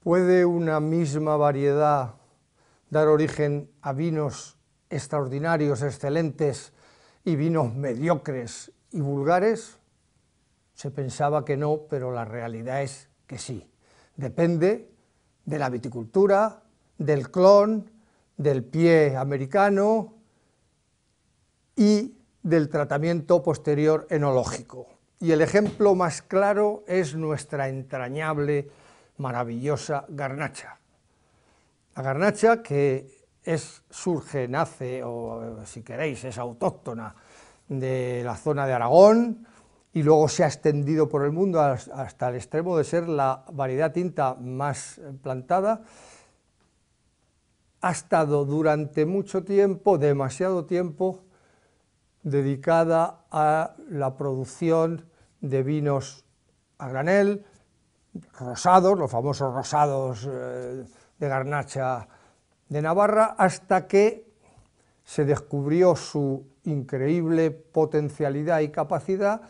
¿Puede una misma variedad dar origen a vinos extraordinarios, excelentes y vinos mediocres y vulgares? Se pensaba que no, pero la realidad es que sí depende de la viticultura, del clon, del pie americano y del tratamiento posterior enológico. Y el ejemplo más claro es nuestra entrañable, maravillosa garnacha. La garnacha que es, surge, nace, o si queréis, es autóctona de la zona de Aragón, y luego se ha extendido por el mundo hasta el extremo de ser la variedad tinta más eh, plantada, ha estado durante mucho tiempo, demasiado tiempo, dedicada a la producción de vinos a granel, rosados, los famosos rosados eh, de garnacha de Navarra, hasta que se descubrió su increíble potencialidad y capacidad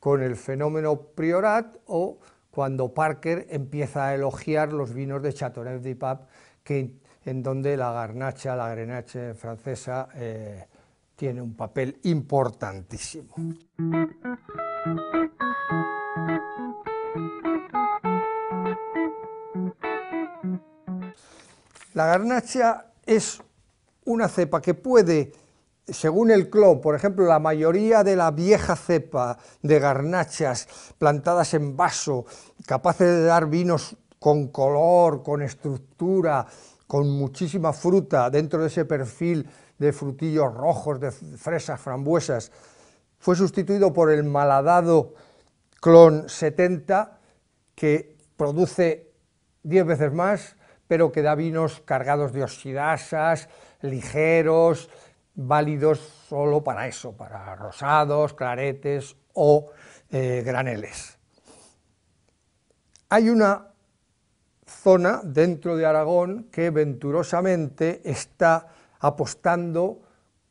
con el fenómeno Priorat o cuando Parker empieza a elogiar los vinos de Chateauneuf du Pape, que, en donde la garnacha, la grenache francesa, eh, tiene un papel importantísimo. La garnacha es una cepa que puede según el Clon, por ejemplo, la mayoría de la vieja cepa de garnachas plantadas en vaso, capaces de dar vinos con color, con estructura, con muchísima fruta dentro de ese perfil de frutillos rojos, de fresas, frambuesas, fue sustituido por el malhadado clon 70 que produce 10 veces más, pero que da vinos cargados de oxidasas, ligeros, válidos solo para eso, para rosados, claretes o eh, graneles. Hay una zona dentro de Aragón que venturosamente está apostando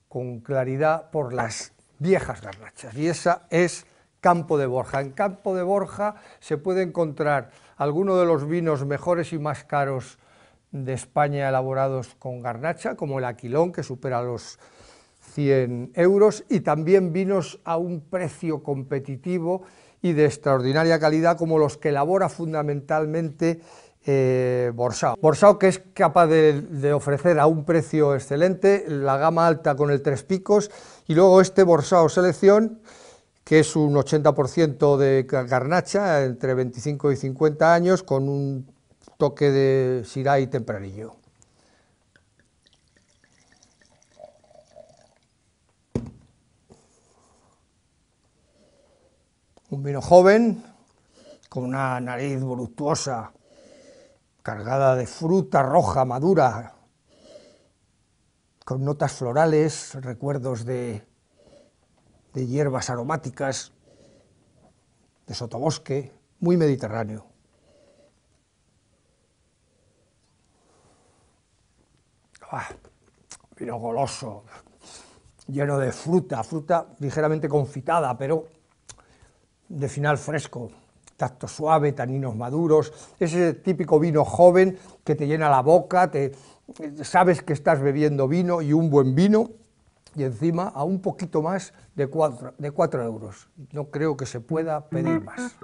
con claridad por las viejas garnachas y esa es Campo de Borja. En Campo de Borja se puede encontrar alguno de los vinos mejores y más caros de España elaborados con garnacha, como el aquilón, que supera los 100 euros, y también vinos a un precio competitivo y de extraordinaria calidad, como los que elabora fundamentalmente eh, Borsao. Borsao que es capaz de, de, ofrecer a un precio excelente la gama alta con el tres picos y luego este Borsao Selección que es un 80% de garnacha entre 25 y 50 años con un toque de Sirá Tempranillo. Un vino joven, con una nariz voluptuosa, cargada de fruta roja madura, con notas florales, recuerdos de, de hierbas aromáticas, de sotobosque, muy mediterráneo. vino ah, goloso, lleno de fruta, fruta ligeramente confitada, pero de final fresco, tacto suave, taninos maduros, ese típico vino joven que te llena la boca, te, sabes que estás bebiendo vino y un buen vino, y encima a un poquito más de 4 de cuatro euros. No creo que se pueda pedir más.